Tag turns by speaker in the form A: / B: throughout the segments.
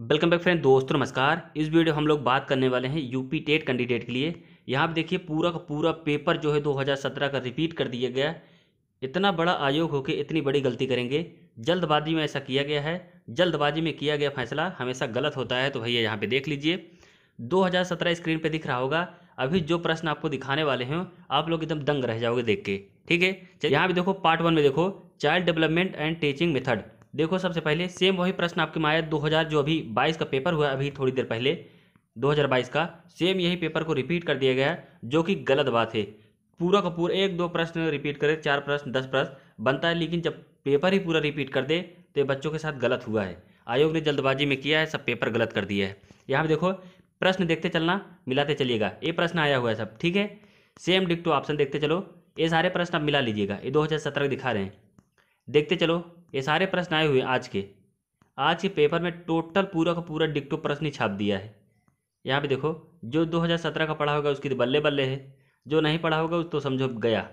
A: welcome back friend दोस्तों नमस्कार इस वीडियो हम लोग बात करने वाले हैं यूपी टेट कैंडिडेट के लिए यहाँ पर देखिए पूरा का पूरा पेपर जो है 2017 का रिपीट कर दिया गया इतना बड़ा आयोग होकर इतनी बड़ी गलती करेंगे जल्दबाजी में ऐसा किया गया है जल्दबाजी में किया गया फैसला हमेशा गलत होता है तो भैया यहाँ पर देख लीजिए दो स्क्रीन पर दिख रहा होगा अभी जो प्रश्न आपको दिखाने वाले हैं आप लोग एकदम दंग रह जाओगे देख के ठीक है यहाँ पर देखो पार्ट वन में देखो child development and teaching method देखो सबसे पहले सेम वही प्रश्न आपके में आया 2000 जो अभी 22 का पेपर हुआ अभी थोड़ी देर पहले 2022 का सेम यही पेपर को रिपीट कर दिया गया है जो कि गलत बात है पूरा का पूरा एक दो प्रश्न रिपीट करे चार प्रश्न दस प्रश्न बनता है लेकिन जब पेपर ही पूरा रिपीट कर दे तो ये बच्चों के साथ गलत हुआ है आयोग ने जल्दबाजी में किया है सब पेपर गलत कर दिया है यहाँ पर देखो प्रश्न देखते चलना मिलाते चलिएगा ये प्रश्न आया हुआ है सब ठीक है सेम डिक्टो ऑप्शन देखते चलो ये सारे प्रश्न आप मिला लीजिएगा ये दो हज़ार सत्रह दिखा रहे हैं देखते चलो ये सारे प्रश्न आए हुए आज के आज के पेपर में टोटल पूरा का पूरा डिक्टो प्रश्न ही छाप दिया है यहाँ पे देखो जो 2017 का पढ़ा होगा उसकी तो बल्ले बल्ले है जो नहीं पढ़ा होगा उस तो समझो गया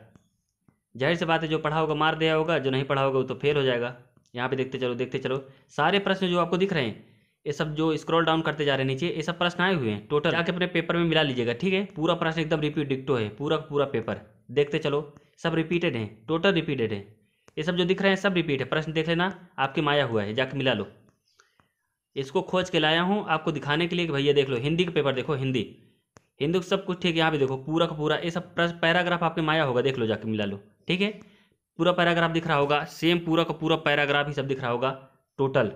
A: जाहिर सी बात है जो पढ़ा होगा मार दिया होगा जो नहीं पढ़ा होगा वो तो फेल हो जाएगा यहाँ पे देखते चलो देखते चलो सारे प्रश्न जो आपको दिख रहे हैं ये सब जो स्क्रॉल डाउन करते जा रहे हैं नीचे ये सब प्रश्न आए हुए हैं टोटल आके अपने पेपर में मिला लीजिएगा ठीक है पूरा प्रश्न एकदम रिपीट डिक्टो है पूरा पूरा पेपर देखते चलो सब रिपीटेड हैं टोटल रिपीटेड है ये सब जो दिख रहे हैं सब रिपीट है प्रश्न देख लेना आपकी माया हुआ है जाके मिला लो इसको खोज के लाया हूँ आपको दिखाने के लिए कि भैया देख लो हिंदी का पेपर देखो हिंदी हिंदी तो सब कुछ ठीक है यहाँ पे देखो पूरा का पूरा ये सब पैराग्राफ आपके माया होगा देख लो जाके मिला लो ठीक है पूरा पैराग्राफ दिख रहा होगा सेम पूरा का पूरा पैराग्राफ ही सब दिख रहा होगा टोटल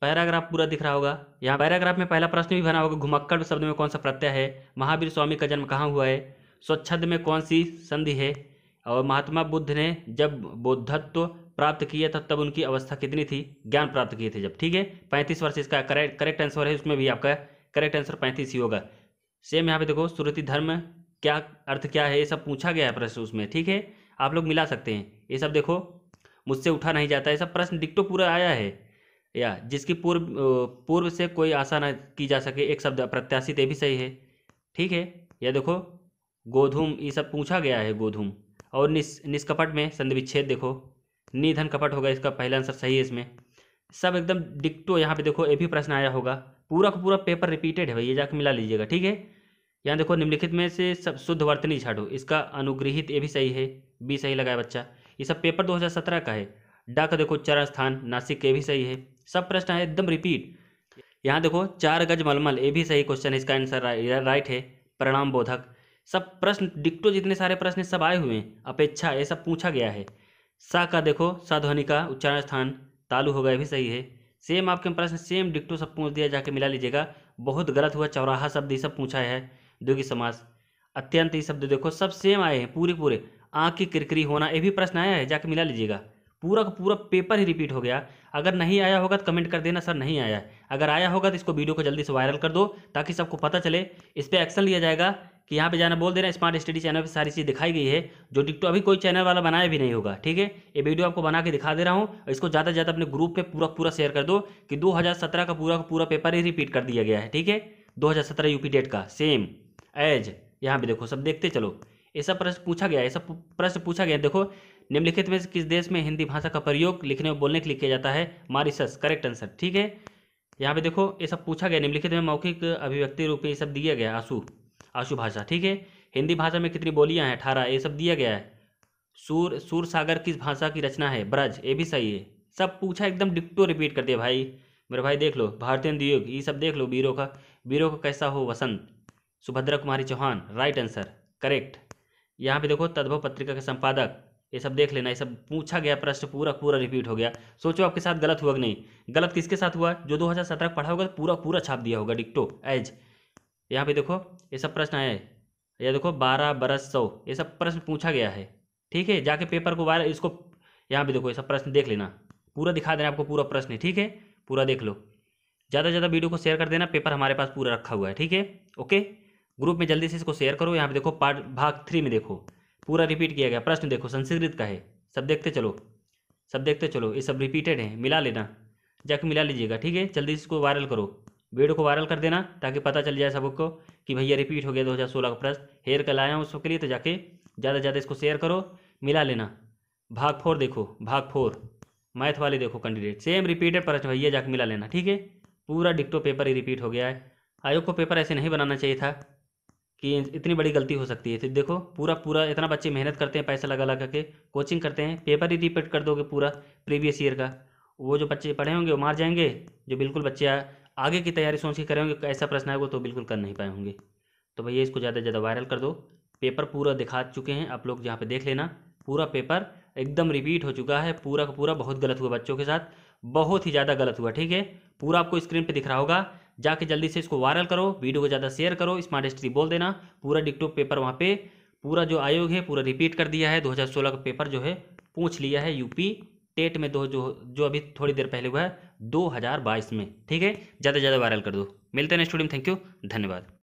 A: पैराग्राफ पूरा दिख रहा होगा यहाँ पैराग्राफ में पहला प्रश्न भी भरा होगा घुमक्कड़ शब्द में कौन सा प्रत्यय है महावीर स्वामी का जन्म कहाँ हुआ है स्वच्छंद में कौन सी संधि है और महात्मा बुद्ध ने जब बौद्धत्व प्राप्त किया था तब उनकी अवस्था कितनी थी ज्ञान प्राप्त किए थे जब ठीक है पैंतीस वर्ष इसका करेक्ट करेक्ट आंसर है उसमें भी आपका करेक्ट आंसर पैंतीस ही होगा सेम यहाँ पे देखो सुरति धर्म क्या अर्थ क्या है ये सब पूछा गया है प्रश्न उसमें ठीक है आप लोग मिला सकते हैं ये सब देखो मुझसे उठा नहीं जाता ये सब प्रश्न डिक्टो पूरा आया है या जिसकी पूर्व पूर्व से कोई आशा ना की जा सके एक शब्द अप्रत्याशित ये भी सही है ठीक है या देखो गोधूम ये सब पूछा गया है गोधूम और निस निष्कपट में संधि विच्छेद देखो निधन कपट होगा इसका पहला आंसर सही है इसमें सब एकदम डिक्टो यहाँ पे देखो ये भी प्रश्न आया होगा पूरा का पूरा पेपर रिपीटेड है भैया ये जाकर मिला लीजिएगा ठीक है यहाँ देखो निम्नलिखित में से सब शुद्ध वर्तनी छाटो इसका अनुग्रहित ये भी सही है बी सही लगाया बच्चा ये सब पेपर दो का है डा का देखो चरण स्थान नासिक ये भी सही है सब प्रश्न है एकदम रिपीट यहाँ देखो चार गज मलमल ये भी सही क्वेश्चन है इसका आंसर राइट है परिणाम बोधक सब प्रश्न डिक्टो जितने सारे प्रश्न सब आए हुए हैं अपेक्षा ये सब पूछा गया है सा का देखो सा ध्वनि का उच्चारण स्थान तालु होगा ये भी सही है सेम आपके प्रश्न सेम डिक्टो सब पूछ दिया जाके मिला लीजिएगा बहुत गलत हुआ चौराहा शब्द ये सब पूछा है द्योगी समाज अत्यंत ये शब्द देखो सब सेम आए हैं पूरे पूरे आँख की किरकिरी होना ये भी प्रश्न आया है जाके मिला लीजिएगा पूरा का पूरा पेपर ही रिपीट हो गया अगर नहीं आया होगा तो कमेंट कर देना सर नहीं आया अगर आया होगा तो इसको वीडियो को जल्दी से वायरल कर दो ताकि सबको पता चले इस पर एक्शन लिया जाएगा कि यहाँ पे जाना बोल दे रहे हैं स्मार्ट स्टडी चैनल पे सारी चीज़ दिखाई गई है जो टिकटॉक तो अभी कोई चैनल वाला बनाया भी नहीं होगा ठीक है ये वीडियो आपको बना के दिखा दे रहा हूँ इसको ज़्यादा से ज़्यादा अपने ग्रुप पे पूरा पूरा शेयर कर दो कि 2017 का पूरा का पूरा पेपर ही रिपीट कर दिया गया है ठीक है दो यूपी डेट का सेम एज यहाँ पर देखो सब देखते चलो ऐसा प्रश्न पूछा गया ऐसा प्रश्न पूछा गया देखो निम्नलिखित में किस देश में हिंदी भाषा का प्रयोग लिखने और बोलने के लिए किया जाता है मारिसस करेक्ट आंसर ठीक है यहाँ पे देखो ये सब पूछा गया निम्नलिखित में मौखिक अभिव्यक्ति रूप में ये सब दिया गया आंसू आशु भाषा ठीक है हिंदी भाषा में कितनी बोलियाँ हैं अठारह ये सब दिया गया है सूर सूर सागर किस भाषा की रचना है ब्रज ये भी सही है सब पूछा एकदम डिक्टो रिपीट कर दिया भाई मेरे भाई देख लो भारतीय उद्योग ये सब देख लो बीरो का बीरो का कैसा हो वसंत Subhadra Kumari Chauhan right answer correct यहाँ पे देखो तद्भव पत्रिका के संपादक ये सब देख लेना ये सब पूछा गया प्रश्न पूरा पूरा रिपीट हो गया सोचो आपके साथ गलत हुआ कि नहीं गलत किसके साथ हुआ जो 2017 पढ़ा होगा तो पूरा पूरा छाप दिया होगा डिक्टो एज यहाँ पे देखो ये सब प्रश्न आए या देखो बारह बरस सौ ये सब प्रश्न पूछा गया है ठीक है जाके पेपर को बारह इसको यहाँ पे देखो ये सब प्रश्न देख लेना पूरा दिखा देना आपको पूरा प्रश्न ठीक है पूरा देख लो ज़्यादा से ज़्यादा वीडियो को शेयर कर देना पेपर हमारे पास पूरा रखा हुआ है ठीक है ओके ग्रुप में जल्दी से इसको शेयर करो यहाँ पे देखो पार्ट भाग थ्री में देखो पूरा रिपीट किया गया प्रश्न देखो संस्कृत का है सब देखते चलो सब देखते चलो ये सब रिपीटेड है मिला लेना जाके मिला लीजिएगा ठीक है जल्दी इसको वायरल करो वीडियो को वायरल कर देना ताकि पता चल जाए सबको कि भैया रिपीट हो गया दो हज़ार सोलह का प्रश्न हेयर कल आया हूँ उसके लिए तो जाके ज़्यादा से ज़्यादा इसको शेयर करो मिला लेना भाग फोर देखो भाग फोर मैथ वाले देखो कैंडिडेट सेम रिपीटेड प्रश्न भैया जाके मिला लेना ठीक है पूरा डिक्टो पेपर ही रिपीट हो गया है आयोग को पेपर ऐसे नहीं बनाना चाहिए था कि इतनी बड़ी गलती हो सकती है फिर देखो पूरा पूरा इतना बच्चे मेहनत करते हैं पैसा लगा लगा के कोचिंग करते हैं पेपर ही रिपीट कर दोगे पूरा प्रीवियस ईयर का वो जो बच्चे पढ़े होंगे वो मार जाएंगे जो बिल्कुल बच्चे आगे की तैयारी सोच के करें होंगे ऐसा प्रश्न आएगा तो बिल्कुल कर नहीं पाए होंगे तो भैया इसको ज़्यादा से ज़्यादा वायरल कर दो पेपर पूरा दिखा चुके हैं आप लोग यहाँ पे देख लेना पूरा पेपर एकदम रिपीट हो चुका है पूरा का पूरा बहुत गलत हुआ बच्चों के साथ बहुत ही ज़्यादा गलत हुआ ठीक है पूरा आपको स्क्रीन पे दिख रहा होगा जाके जल्दी से इसको वायरल करो वीडियो को ज़्यादा शेयर करो स्मार्ट हिस्ट्री बोल देना पूरा डिकटॉप पेपर वहाँ पर पूरा जो आयोग है पूरा रिपीट कर दिया है दो का पेपर जो है पूछ लिया है यूपी टेट में दो जो जो अभी थोड़ी देर पहले हुआ है दो में ठीक है ज़्यादा से ज़्यादा वायरल कर दो मिलते हैं नेक्स्ट वीडियो में थैंक यू धन्यवाद